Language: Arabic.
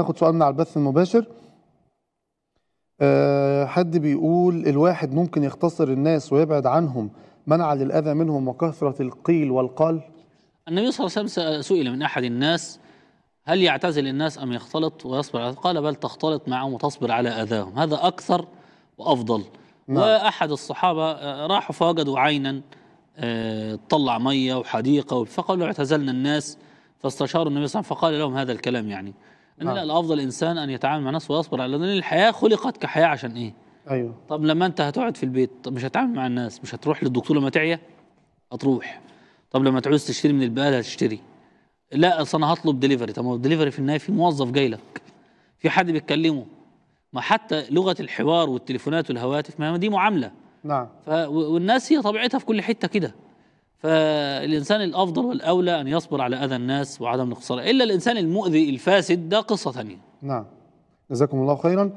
ناخد سؤال من على البث المباشر أه حد بيقول الواحد ممكن يختصر الناس ويبعد عنهم منعا للأذى منهم وكثرة القيل والقال النبي صلى الله عليه وسلم سئل من أحد الناس هل يعتزل الناس أم يختلط ويصبر على قال بل تختلط معهم وتصبر على أذاهم هذا أكثر وأفضل نعم. وأحد الصحابة آه، راحوا فوجدوا عينا آه، تطلع مية وحديقة فقالوا اعتزلنا الناس فاستشاروا النبي صلى الله عليه وسلم فقال لهم هذا الكلام يعني ان لا نعم. الافضل انسان ان يتعامل مع الناس ويصبر على لان الحياه خلقت كحياه عشان ايه ايوه طب لما انت هتقعد في البيت طب مش هتعامل مع الناس مش هتروح للدكتور لما تعيا هتروح طب لما تعوز تشتري من البقاله هتشتري لا اصل انا هطلب دليفري طب ما الدليفري في النهايه في موظف جاي لك في حد بيتكلمه ما حتى لغه الحوار والتليفونات والهواتف ما دي معامله نعم والناس هي طبيعتها في كل حته كده فالإنسان الأفضل والأولى أن يصبر على أذى الناس وعدم الخسارة إلا الإنسان المؤذي الفاسد ده قصة ثانية نعم جزاكم الله خيرا